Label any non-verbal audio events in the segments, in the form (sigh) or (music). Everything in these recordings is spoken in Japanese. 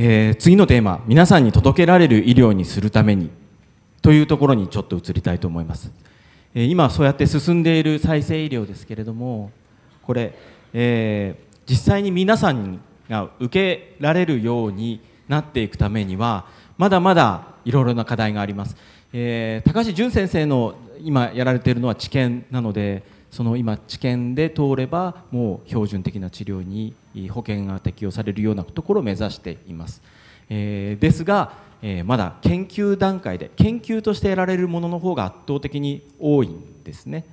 えー、次のテーマ皆さんに届けられる医療にするためにというところにちょっと移りたいと思います、えー、今そうやって進んでいる再生医療ですけれどもこれ、えー、実際に皆さんが受けられるようになっていくためにはまだまだいろいろな課題があります、えー、高橋淳先生の今やられているのは治験なのでその今治験で通ればもう標準的な治療に保険が適用されるようなところを目指しています。えー、ですが、えー、まだ研究段階で研究として得られるものの方が圧倒的に多いんですね。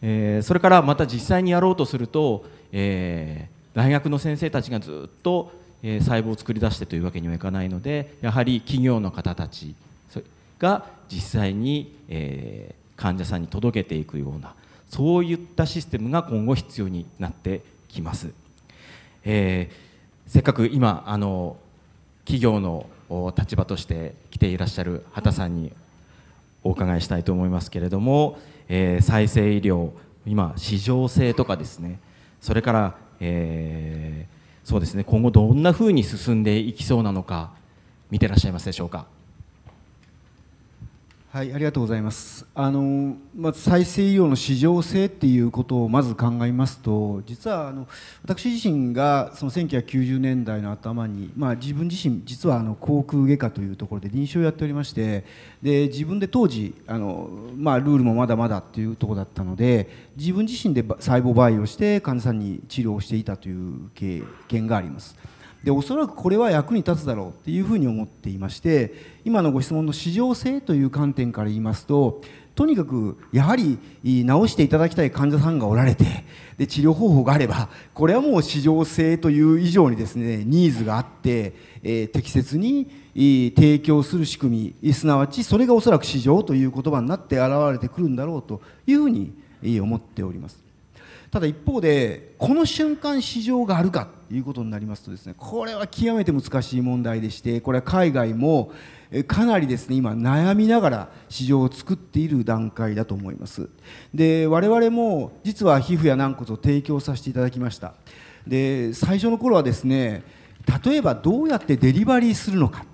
えー、それからまた実際にやろうとすると、え大学の先生たちがずっと、え細胞を作り出してというわけにはいかないのでやはり企業の方たちが実際に、え患者さんに届けていくようなそういったシステムが今後必要になってきます。えー、せっかく今あの企業の立場として来ていらっしゃる畑さんにお伺いしたいと思いますけれども、えー、再生医療今市場性とかですねそれから、えー、そうですね今後どんなふうに進んでいきそうなのか見てらっしゃいますでしょうか。はい、ありがとうございます。あのまず再生医療の市場性っていうことをまず考えますと、実はあの私自身がその1990年代の頭に、まあ、自分自身実はあの航空外科というところで臨床をやっておりまして、で自分で当時あのまあ、ルールもまだまだっていうとこだったので、自分自身で細胞培養して患者さんに治療をしていたという経験があります。でおそらくこれは役に立つだろうというふうに思っていまして今のご質問の市場性という観点から言いますととにかくやはり治していただきたい患者さんがおられてで治療方法があればこれはもう市場性という以上にですねニーズがあって、えー、適切に提供する仕組みすなわちそれがおそらく市場という言葉になって現れてくるんだろうというふうに思っておりますただ一方でこの瞬間市場があるかいうことになりますとですねこれは極めて難しい問題でしてこれは海外もかなりですね今悩みながら市場を作っている段階だと思いますで我々も実は皮膚や軟骨を提供させていただきましたで最初の頃はですね例えばどうやってデリバリーするのか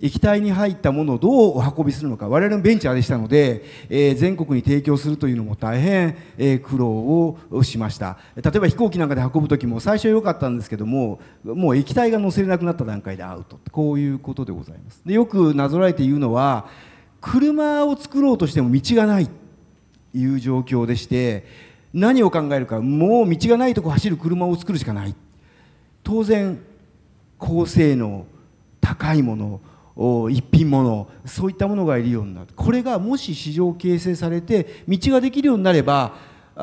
液体に入ったものをどうお運びするのか我々のベンチャーでしたので、えー、全国に提供するというのも大変、えー、苦労をしました例えば飛行機なんかで運ぶ時も最初良かったんですけどももう液体が乗せれなくなった段階でアウトこういうことでございますでよくなぞらえて言うのは車を作ろうとしても道がないという状況でして何を考えるかもう道がないとこ走る車を作るしかない当然高性能高いもの一品物そういったものがいるようになるこれがもし市場形成されて道ができるようになれば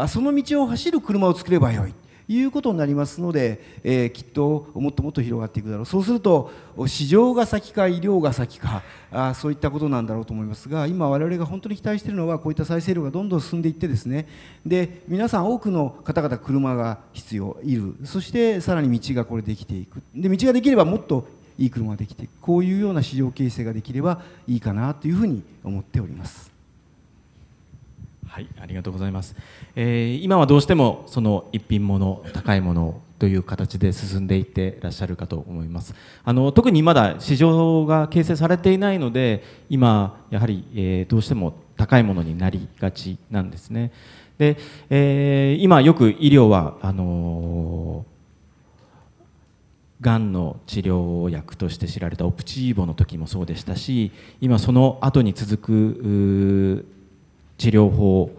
その道を走る車を作ればよいということになりますので、えー、きっともっともっと広がっていくだろうそうすると市場が先か医療が先かあそういったことなんだろうと思いますが今我々が本当に期待しているのはこういった再生量がどんどん進んでいってですねで皆さん多くの方々車が必要いるそしてさらに道がこれできていくで道ができればもっといい車ができてこういうような市場形成ができればいいかなというふうに思っております。はい、ありがとうございます。えー、今はどうしてもその一品物高いものという形で進んでいってらっしゃるかと思います。あの特にまだ市場が形成されていないので、今やはり、えー、どうしても高いものになりがちなんですね。で、えー、今よく医療はあのーがんの治療薬として知られたオプチーボの時もそうでしたし今その後に続く治療法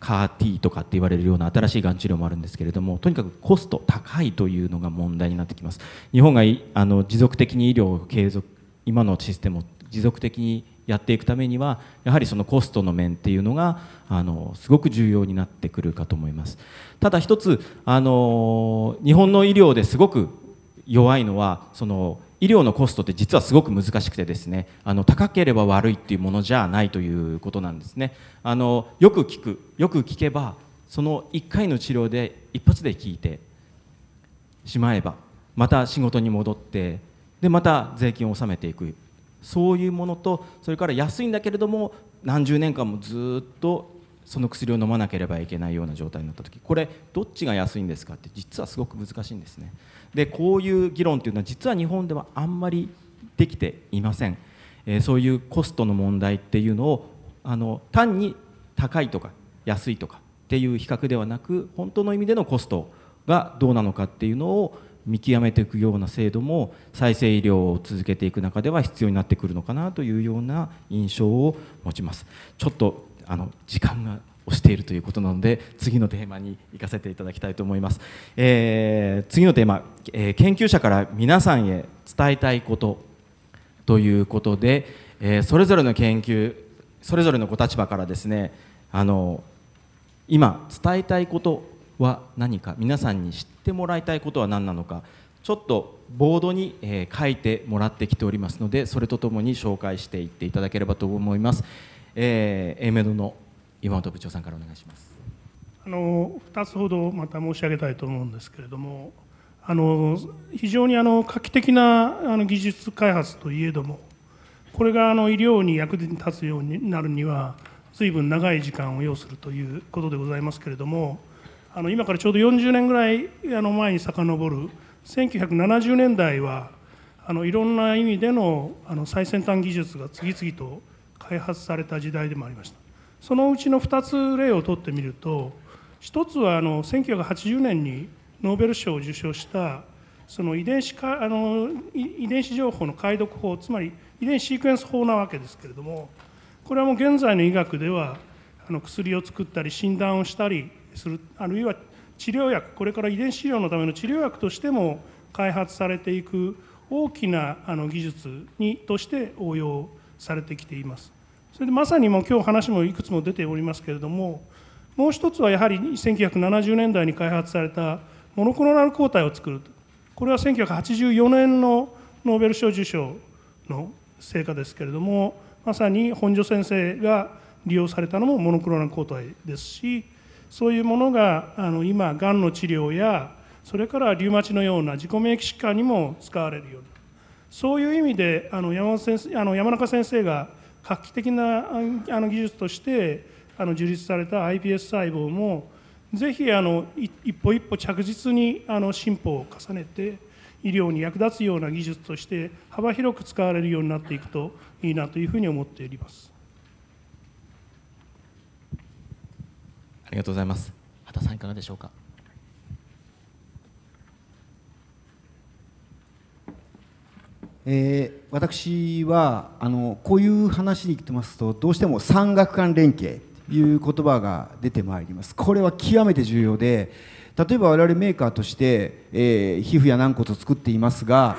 カー T とかって言われるような新しいがん治療もあるんですけれどもとにかくコスト高いというのが問題になってきます日本があの持続的に医療を継続今のシステムを持続的にやっていくためにはやはりそのコストの面っていうのがあのすごく重要になってくるかと思いますただ一つあの日本の医療ですごく弱いのはその医療のコストって実はすごく難しくてですねあの高ければ悪いっていうものじゃないということなんですねあのよく聞くよく聞けばその1回の治療で一発で聞いてしまえばまた仕事に戻ってでまた税金を納めていくそういうものとそれから安いんだけれども何十年間もずっとその薬を飲まなければいけないような状態になった時これどっちが安いんですかって実はすごく難しいんですねでこういう議論というのは実は日本ではあんまりできていません、えー、そういうコストの問題っていうのをあの単に高いとか安いとかっていう比較ではなく本当の意味でのコストがどうなのかっていうのを見極めていくような制度も再生医療を続けていく中では必要になってくるのかなというような印象を持ちます。ちょっとあの時間がをしているということなので次のテーマに行かせていただきたいと思います、えー、次のテーマ、えー、研究者から皆さんへ伝えたいことということで、えー、それぞれの研究それぞれのご立場からですねあの今伝えたいことは何か皆さんに知ってもらいたいことは何なのかちょっとボードに、え書いてもらってきておりますのでそれとともに紹介していっていただければと思います、えー、メドの今本部長さんからお願いしますあの2つほどまた申し上げたいと思うんですけれどもあの非常にあの画期的なあの技術開発といえどもこれがあの医療に役に立つようになるには随分長い時間を要するということでございますけれどもあの今からちょうど40年ぐらいあの前に遡る1970年代はあのいろんな意味でのあの最先端技術が次々と開発された時代でもありました。そのうちの2つ例をとってみると1つはあの1980年にノーベル賞を受賞したその遺伝子かあの遺伝子情報の解読法つまり遺伝子シークエンス法なわけですけれどもこれはもう現在の医学ではあの薬を作ったり診断をしたりするあるいは治療薬これから遺伝子治療のための治療薬としても開発されていく大きなあの技術にとして応用されてきています。それでまさにもう今日話もいくつも出ておりますけれどももう一つはやはり1970年代に開発されたモノクロナル抗体を作るこれは1984年のノーベル賞受賞の成果ですけれどもまさに本庶先生が利用されたのもモノクロナル抗体ですしそういうものがあの今がんの治療やそれからリウマチのような自己免疫疾患にも使われるようにそういう意味であの山本先生あの山中先生が画期的なあの技術としてあの樹立された iPS 細胞もぜひあの一歩一歩着実にあの進歩を重ねて医療に役立つような技術として幅広く使われるようになっていくといいなというふうに思っておりますありがとうございます畑さんいかがでしょうかえ私はあのこういう話に来てますとどうしても産学官連携という言葉が出てまいりますこれは極めて重要で例えば我々メーカーとして、えー、皮膚や軟骨を作っていますが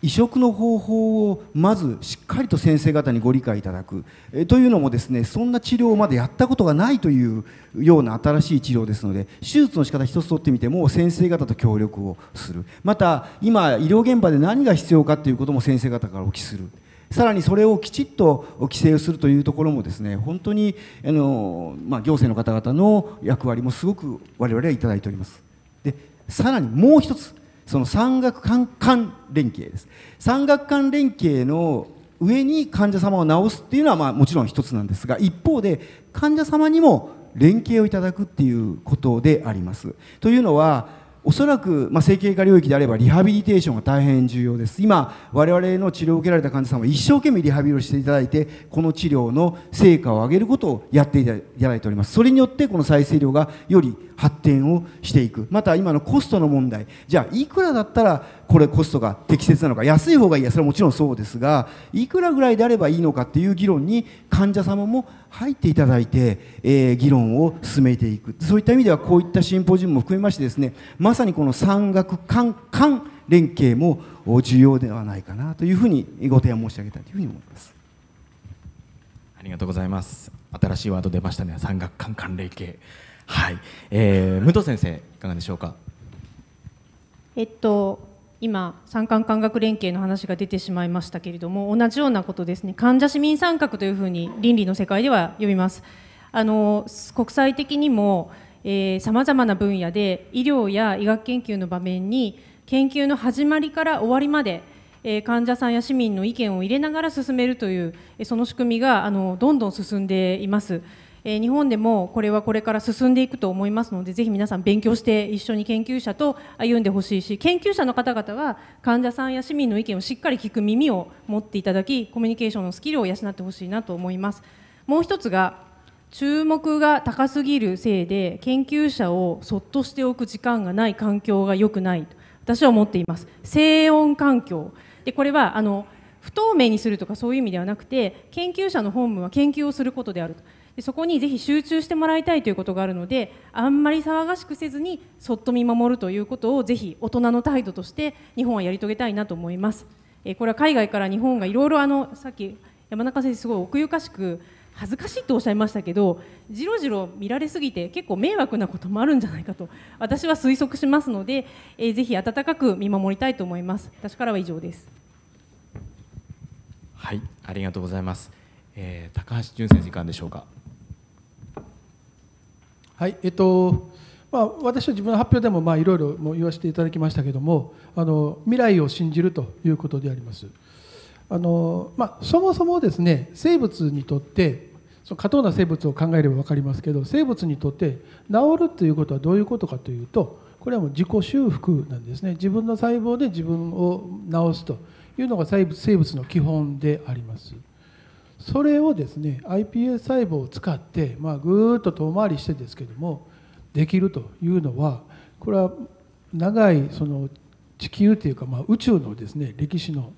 移植の方法をまずしっかりと先生方にご理解いただくえというのもですねそんな治療をまでやったことがないというような新しい治療ですので手術の仕方一つとってみても先生方と協力をするまた今医療現場で何が必要かということも先生方からお聞きする。さらにそれをきちっと規制をするというところもですね本当にあの、まあ、行政の方々の役割もすごく我々はいただいておりますでさらにもう一つその産学官間連携です産学官連携の上に患者様を治すっていうのはまあもちろん一つなんですが一方で患者様にも連携をいただくっていうことであります。というのはおそらく、まあ、整形外科領域であればリハビリテーションが大変重要です今我々の治療を受けられた患者さんは一生懸命リハビリをしていただいてこの治療の成果を上げることをやっていただいておりますそれによってこの再生量がより発展をしていくまた今のコストの問題じゃあいくらだったらこれコストが適切なのか安い方がいいやそれはもちろんそうですがいくらぐらいであればいいのかっていう議論に患者様も入っていただいて、えー、議論を進めていくそういった意味ではこういったシンポジウムも含めましてですねまさにこの産学官官連携も重要ではないかなというふうにご提案申し上げたいというふうに思います。ありがとうございます。新しいワード出ましたね。産学官官連携。はい、えー、武藤先生いかがでしょうか。えっと今産官官学連携の話が出てしまいましたけれども同じようなことですね患者市民参画というふうに倫理の世界では呼びますあの国際的にもさまざまな分野で医療や医学研究の場面に研究の始まりから終わりまで、えー、患者さんや市民の意見を入れながら進めるというその仕組みがあのどんどん進んでいます。え日本でもこれはこれから進んでいくと思いますのでぜひ皆さん勉強して一緒に研究者と歩んでほしいし研究者の方々は患者さんや市民の意見をしっかり聞く耳を持っていただきコミュニケーションのスキルを養ってほしいなと思います。もう一つが注目が高すぎるせいで研究者をそっとしておく時間がない環境が良くないと私は思っています静音環境でこれはあの不透明にするとかそういう意味ではなくて研究者の本務は研究をすることであるとでそこにぜひ集中してもらいたいということがあるのであんまり騒がしくせずにそっと見守るということをぜひ大人の態度として日本はやり遂げたいなと思います。えこれは海外から日本がいろいろあのさっき山中先生すごい奥ゆかしく恥ずかしいとおっしゃいましたけどじろじろ見られすぎて結構迷惑なこともあるんじゃないかと私は推測しますので、えー、ぜひ温かく見守りたいと思います私からは以上ですはいありがとうございます、えー、高橋純先生いかがでしょうかはいえっとまあ、私は自分の発表でもいろいろ言わせていただきましたけれどもあの未来を信じるということでありますあの、まあ、そもそもですね生物にとってその過当な生物を考えれば分かりますけど生物にとって治るということはどういうことかというとこれはもう自己修復なんですね自分の細胞で自分を治すというのが生物の基本であります。それをですね iPS 細胞を使って、まあ、ぐーっと遠回りしてですけどもできるというのはこれは長いその地球というか、まあ、宇宙のですね歴史のやっ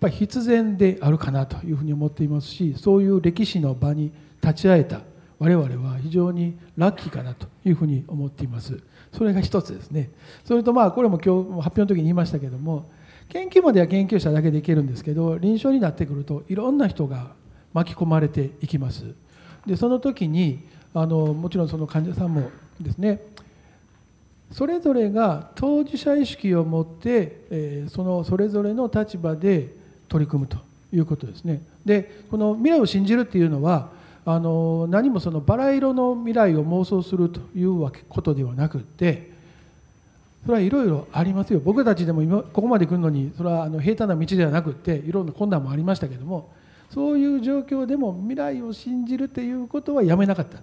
ぱ必然であるかなというふうに思っていますしそういう歴史の場に立ち会えた我々は非常にラッキーかなというふうに思っていますそれが一つですねそれとまあこれも今日発表の時に言いましたけども研究までは研究者だけでいけるんですけど臨床になってくるといろんな人が巻き込まれていきますでその時にあのもちろんその患者さんもですねそれぞれが当事者意識を持って、えー、そのそれぞれの立場で取り組むということですねでこの未来を信じるっていうのはあの何もそのバラ色の未来を妄想するというわけことではなくてそれはいろいろありますよ僕たちでも今ここまで来るのにそれはあの平坦な道ではなくていろんな困難もありましたけどもそういう状況でも未来を信じるということはやめなかった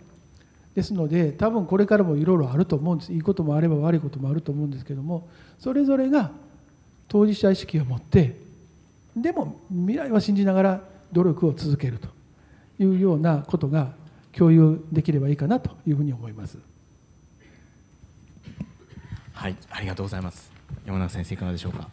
ですので多分これからもいろいろあると思うんですいいこともあれば悪いこともあると思うんですけどもそれぞれが当事者意識を持ってでも未来は信じながら努力を続けるというようなことが共有できればいいかなというふうに思います。はい、ありがとうございます。山田先生いかがでしょうか。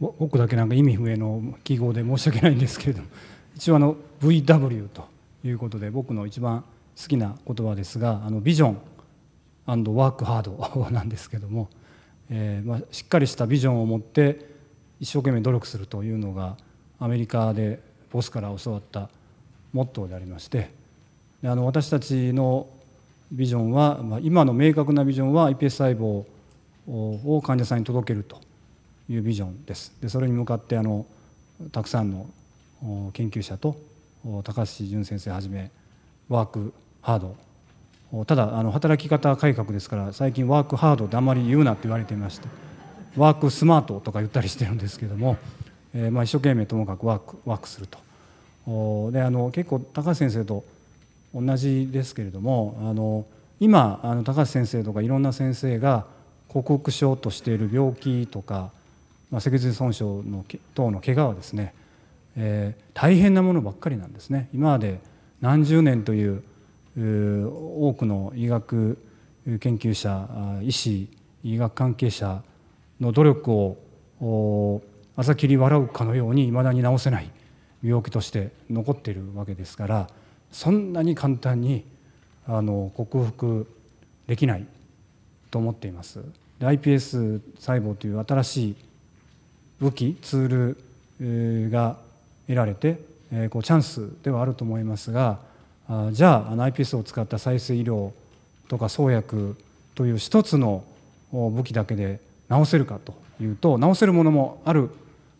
僕だけなんか意味不明の記号で申し訳ないんですけれども (laughs) 一応あの VW ということで僕の一番好きな言葉ですがあのビジョンワークハードなんですけども、えまあ、しっかりしたビジョンを持って一生懸命努力するというのがアメリカでボスから教わったモットーでありましてあの私たちのビジョンは、まあ、今の明確なビジョンは iPS 細胞を患者さんに届けるというビジョンですでそれに向かってあのたくさんの研究者と高橋淳先生はじめワークハードただあの働き方改革ですから最近ワークハードってあんまり言うなって言われていましてワークスマートとか言ったりしてるんですけども、えー、まあ一生懸命ともかくワークワークするとであの結構高橋先生と同じですけれどもあの今あの高橋先生とかいろんな先生が克服しようとしている病気とかまあ、脊髄損傷の等の怪我はですね、えー、大変なものばっかりなんですね今まで何十年という多くの医学研究者医師医学関係者の努力を朝霧笑うかのようにいまだに治せない病気として残っているわけですからそんなに簡単にあの克服できないと思っています。iPS 細胞という新しい武器ツールが得られてこうチャンスではあると思いますがじゃあ iPS を使った再生医療とか創薬という一つの武器だけで治せるかというと治せるものもある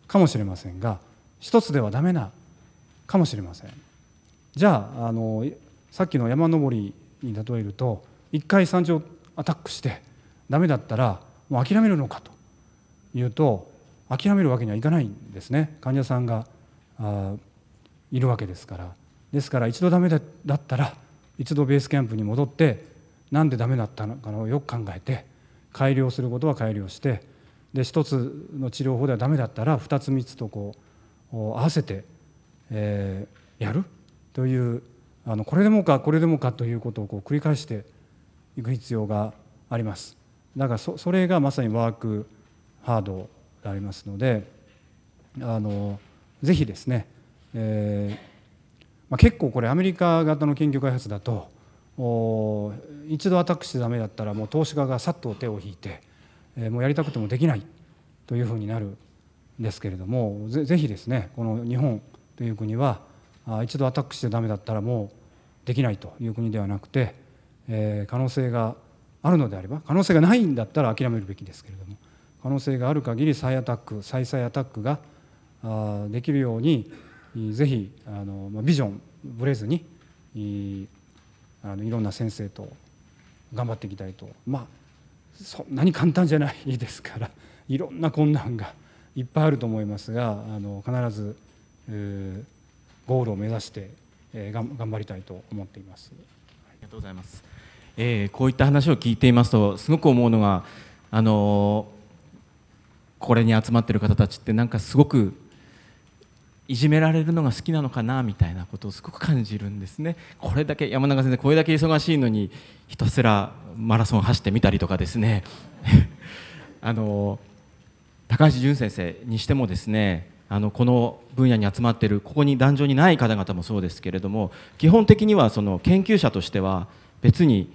かもしれませんが一つではダメなかもしれません。じゃああのさっきの山登りに例えると一回山頂アタックしてダメだったらもう諦めるのかというと諦めるわけにはいかないんですね患者さんがあいるわけですからですから一度ダメだったら一度ベースキャンプに戻って何でダメだったのかをよく考えて改良することは改良してで1つの治療法ではダメだったら2つ3つとこう合わせて、えー、やるというあのこれでもかこれでもかということをこう繰り返していく必要がありますだからそれがまさにワークハードありますのであのぜひですね、えー、まあ、結構これアメリカ型の研究開発だと一度アタックしてダメだったらもう投資家がさっと手を引いて、えー、もうやりたくてもできないというふうになるんですけれどもぜぜひですねこの日本という国は一度アタックしてダメだったらもうできないという国ではなくて、えー、可能性があるのであれば可能性がないんだったら諦めるべきですけれども可能性がある限り再アタック再々アタックができるようにぜひあのビジョンぶれずにいあのいろんな先生と頑張っていきたいとまあそんなに簡単じゃないですから (laughs) いろんな困難がいっぱいあると思いますがあの必ず、えー、ゴールを目指して、えー、頑張りたいと思っています。ありがとうございます、えー、こういった話を聞いていますとすごく思うのがあのーこれに集まってる方たちってなんかすごくいじめられるのが好きなのかなみたいなことをすごく感じるんですねこれだけ山中先生これだけ忙しいのにひたすらマラソン走ってみたりとかですね (laughs) あの高橋淳先生にしてもですねあのこの分野に集まっているここに壇上にない方々もそうですけれども基本的にはその研究者としては別に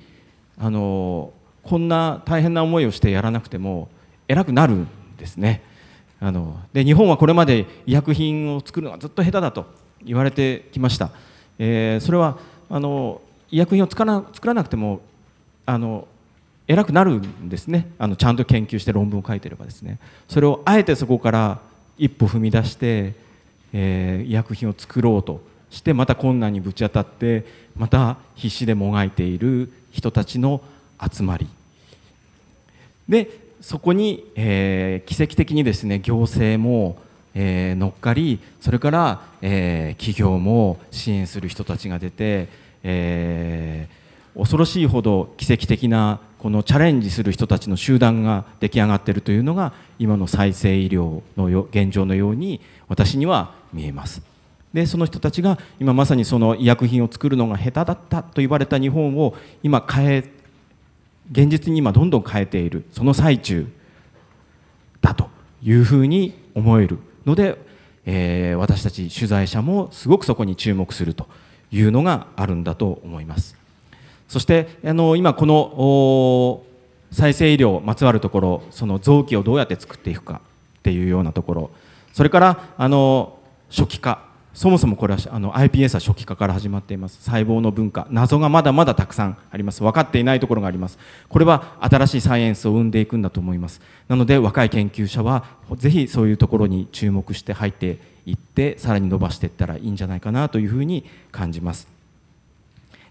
あのこんな大変な思いをしてやらなくても偉くなるですねあので日本はこれまで医薬品を作るのはずっと下手だと言われてきました、えー、それはあの医薬品を作ら作らなくてもあの偉くなるんですねあのちゃんと研究して論文を書いてればですねそれをあえてそこから一歩踏み出して、えー、医薬品を作ろうとしてまた困難にぶち当たってまた必死でもがいている人たちの集まりでそこに、えー、奇跡的にですね行政も、えー、乗っかりそれから、えー、企業も支援する人たちが出て、えー、恐ろしいほど奇跡的なこのチャレンジする人たちの集団が出来上がってるというのが今の再生医療のよ現状のように私には見えます。でその人たちが今まさにその医薬品を作るのが下手だったと言われた日本を今変え現実に今どんどん変えているその最中だというふうに思えるので、えー、私たち取材者もすごくそこに注目するというのがあるんだと思います。そしてあの今この再生医療まつわるところその臓器をどうやって作っていくかっていうようなところそれからあの初期化そもそもこれはあの iPS は初期化から始まっています細胞の文化謎がまだまだたくさんあります分かっていないところがありますこれは新しいサイエンスを生んでいくんだと思いますなので若い研究者はぜひそういうところに注目して入っていってさらに伸ばしていったらいいんじゃないかなというふうに感じます、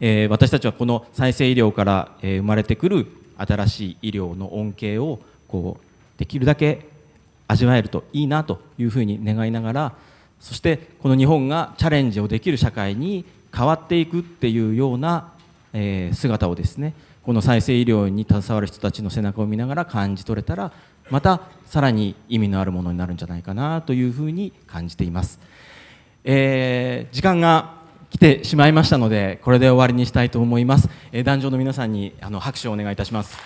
えー、私たちはこの再生医療から生まれてくる新しい医療の恩恵をこうできるだけ味わえるといいなというふうに願いながらそしてこの日本がチャレンジをできる社会に変わっていくっていうような、え姿をですねこの再生医療に携わる人たちの背中を見ながら感じ取れたらまたさらに意味のあるものになるんじゃないかなというふうに感じています、えー、時間が来てしまいましたのでこれで終わりにしたいと思います、えー、の皆さんにあの拍手をお願いいたします